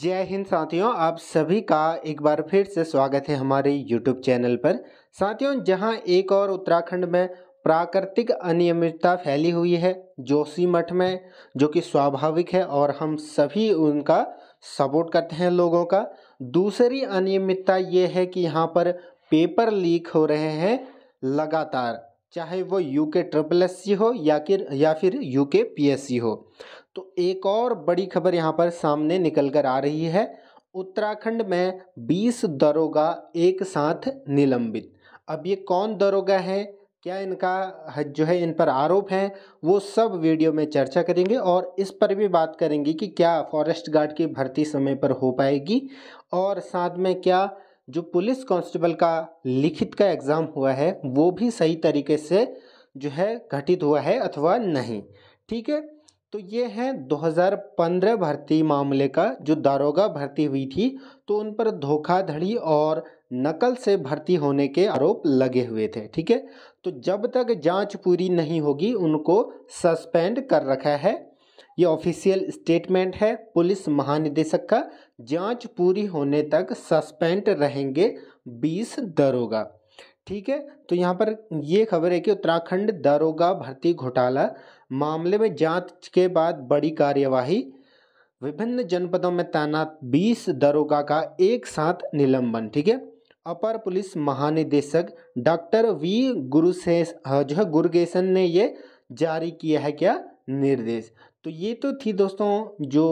जय हिंद साथियों आप सभी का एक बार फिर से स्वागत है हमारे यूट्यूब चैनल पर साथियों जहां एक और उत्तराखंड में प्राकृतिक अनियमितता फैली हुई है जोशी मठ में जो कि स्वाभाविक है और हम सभी उनका सपोर्ट करते हैं लोगों का दूसरी अनियमितता ये है कि यहाँ पर पेपर लीक हो रहे हैं लगातार चाहे वो यू के ट्रिपल एस सी हो या फिर या फिर यू के पी एस सी हो तो एक और बड़ी खबर यहाँ पर सामने निकल कर आ रही है उत्तराखंड में 20 दरोगा एक साथ निलंबित अब ये कौन दरोगा है क्या इनका जो है इन पर आरोप हैं वो सब वीडियो में चर्चा करेंगे और इस पर भी बात करेंगे कि क्या फॉरेस्ट गार्ड की भर्ती समय पर हो पाएगी और साथ में क्या जो पुलिस कांस्टेबल का लिखित का एग्ज़ाम हुआ है वो भी सही तरीके से जो है घटित हुआ है अथवा नहीं ठीक है तो ये हैं 2015 भर्ती मामले का जो दारोगा भर्ती हुई थी तो उन पर धोखाधड़ी और नकल से भर्ती होने के आरोप लगे हुए थे ठीक है तो जब तक जांच पूरी नहीं होगी उनको सस्पेंड कर रखा है ये ऑफिशियल स्टेटमेंट है पुलिस महानिदेशक का जांच पूरी होने तक सस्पेंड रहेंगे 20 दरोगा ठीक है तो यहाँ पर ये खबर है कि उत्तराखंड दारोगा भर्ती घोटाला मामले में जांच के बाद बड़ी कार्यवाही विभिन्न जनपदों में तैनात 20 दरोगा का एक साथ निलंबन ठीक है अपर पुलिस महानिदेशक डॉक्टर वी गुरुसे हाँ जो है हाँ, गुरुगेशन ने ये जारी किया है क्या निर्देश तो ये तो थी दोस्तों जो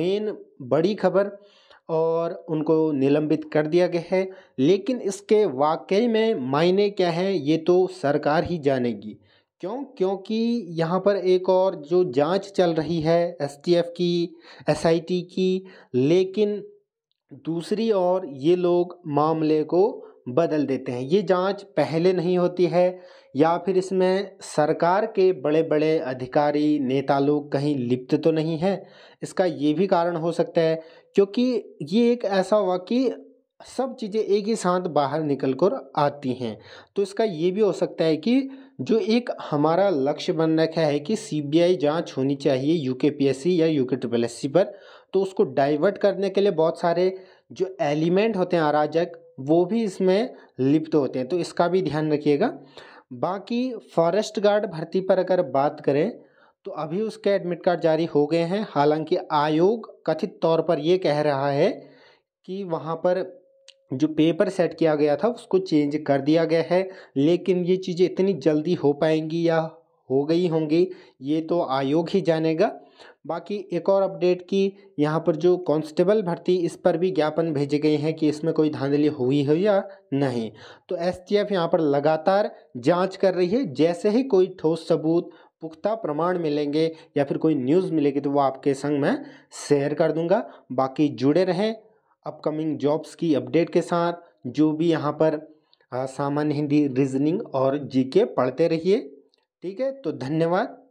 मेन बड़ी खबर और उनको निलंबित कर दिया गया है लेकिन इसके वाकई में मायने क्या हैं ये तो सरकार ही जानेगी क्यों क्योंकि यहाँ पर एक और जो जांच चल रही है एसटीएफ की एसआईटी की लेकिन दूसरी ओर ये लोग मामले को बदल देते हैं ये जांच पहले नहीं होती है या फिर इसमें सरकार के बड़े बड़े अधिकारी नेता लोग कहीं लिप्त तो नहीं है इसका ये भी कारण हो सकता है क्योंकि ये एक ऐसा हुआ कि सब चीज़ें एक ही साथ बाहर निकल कर आती हैं तो इसका ये भी हो सकता है कि जो एक हमारा लक्ष्य बन रखा है कि सीबीआई जांच होनी चाहिए यूके पीएससी या यूके ट्रिपल एससी पर तो उसको डाइवर्ट करने के लिए बहुत सारे जो एलिमेंट होते हैं अराजक वो भी इसमें लिप्त होते हैं तो इसका भी ध्यान रखिएगा बाकी फॉरेस्ट गार्ड भर्ती पर अगर बात करें तो अभी उसके एडमिट कार्ड जारी हो गए हैं हालांकि आयोग कथित तौर पर ये कह रहा है कि वहाँ पर जो पेपर सेट किया गया था उसको चेंज कर दिया गया है लेकिन ये चीज़ें इतनी जल्दी हो पाएंगी या हो गई होंगी ये तो आयोग ही जानेगा बाकी एक और अपडेट की यहाँ पर जो कांस्टेबल भर्ती इस पर भी ज्ञापन भेजे गए हैं कि इसमें कोई धांधली हुई है या नहीं तो एसटीएफ यहाँ पर लगातार जांच कर रही है जैसे ही कोई ठोस सबूत पुख्ता प्रमाण मिलेंगे या फिर कोई न्यूज़ मिलेगी तो वो आपके संग मैं शेयर कर दूंगा बाकी जुड़े रहें अपकमिंग जॉब्स की अपडेट के साथ जो भी यहाँ पर सामान्य हिंदी रीजनिंग और जीके पढ़ते रहिए ठीक है तो धन्यवाद